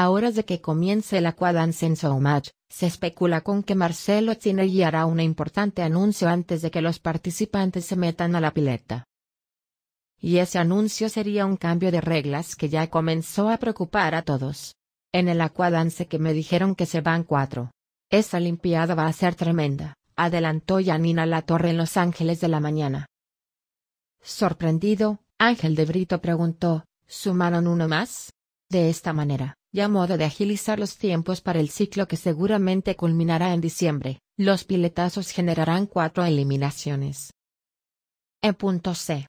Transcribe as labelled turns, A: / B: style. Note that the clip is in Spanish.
A: A horas de que comience el acuadance en Match, se especula con que Marcelo Tinelli hará un importante anuncio antes de que los participantes se metan a la pileta. Y ese anuncio sería un cambio de reglas que ya comenzó a preocupar a todos. En el acuadance que me dijeron que se van cuatro. Esa limpiada va a ser tremenda, adelantó Yanina La Torre en Los Ángeles de la mañana. Sorprendido, Ángel de Brito preguntó, ¿sumaron uno más? De esta manera, ya modo de agilizar los tiempos para el ciclo que seguramente culminará en diciembre, los piletazos generarán cuatro eliminaciones. e. C.